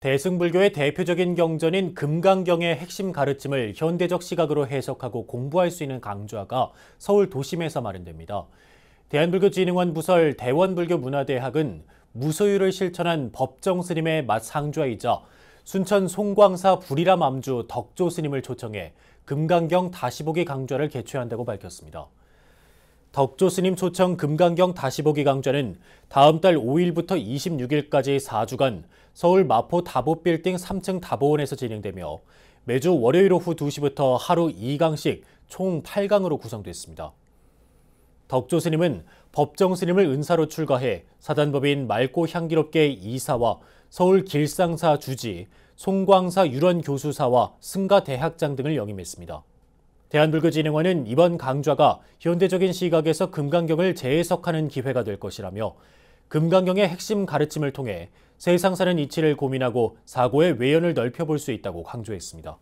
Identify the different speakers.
Speaker 1: 대승불교의 대표적인 경전인 금강경의 핵심 가르침을 현대적 시각으로 해석하고 공부할 수 있는 강좌가 서울 도심에서 마련됩니다. 대한불교진흥원 부설 대원불교문화대학은 무소유를 실천한 법정 스님의 맛 상좌이자 순천 송광사 불이라맘주 덕조 스님을 초청해 금강경 다시 보기 강좌를 개최한다고 밝혔습니다. 덕조 스님 초청 금강경 다시 보기 강좌는 다음 달 5일부터 26일까지 4주간 서울 마포 다보 빌딩 3층 다보원에서 진행되며 매주 월요일 오후 2시부터 하루 2강씩 총 8강으로 구성됐습니다. 덕조 스님은 법정 스님을 은사로 출가해 사단법인 맑고 향기롭게 이사와 서울 길상사 주지, 송광사 유런 교수사와 승가 대학장 등을 영임했습니다. 대한불교진흥원은 이번 강좌가 현대적인 시각에서 금강경을 재해석하는 기회가 될 것이라며 금강경의 핵심 가르침을 통해 세상 사는 이치를 고민하고 사고의 외연을 넓혀볼 수 있다고 강조했습니다.